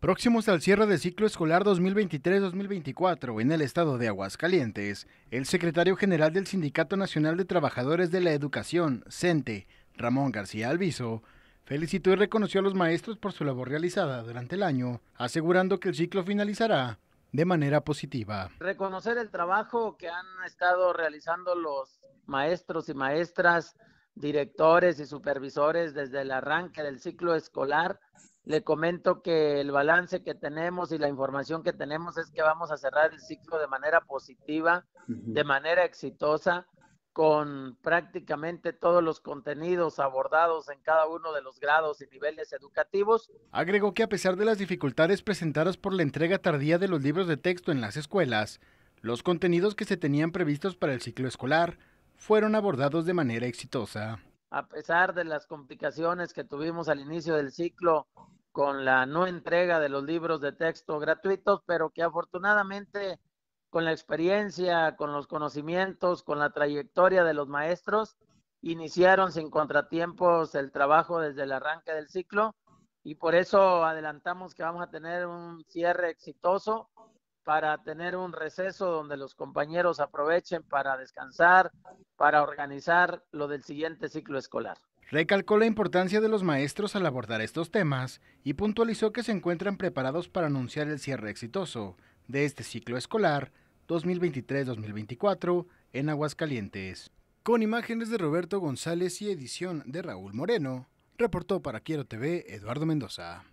Próximos al cierre del ciclo escolar 2023-2024 en el estado de Aguascalientes, el secretario general del Sindicato Nacional de Trabajadores de la Educación, CENTE, Ramón García Alviso, felicitó y reconoció a los maestros por su labor realizada durante el año, asegurando que el ciclo finalizará de manera positiva. Reconocer el trabajo que han estado realizando los maestros y maestras, directores y supervisores desde el arranque del ciclo escolar le comento que el balance que tenemos y la información que tenemos es que vamos a cerrar el ciclo de manera positiva, de manera exitosa, con prácticamente todos los contenidos abordados en cada uno de los grados y niveles educativos. Agregó que a pesar de las dificultades presentadas por la entrega tardía de los libros de texto en las escuelas, los contenidos que se tenían previstos para el ciclo escolar fueron abordados de manera exitosa. A pesar de las complicaciones que tuvimos al inicio del ciclo con la no entrega de los libros de texto gratuitos, pero que afortunadamente con la experiencia, con los conocimientos, con la trayectoria de los maestros, iniciaron sin contratiempos el trabajo desde el arranque del ciclo y por eso adelantamos que vamos a tener un cierre exitoso para tener un receso donde los compañeros aprovechen para descansar, para organizar lo del siguiente ciclo escolar. Recalcó la importancia de los maestros al abordar estos temas y puntualizó que se encuentran preparados para anunciar el cierre exitoso de este ciclo escolar 2023-2024 en Aguascalientes. Con imágenes de Roberto González y edición de Raúl Moreno, reportó para Quiero TV Eduardo Mendoza.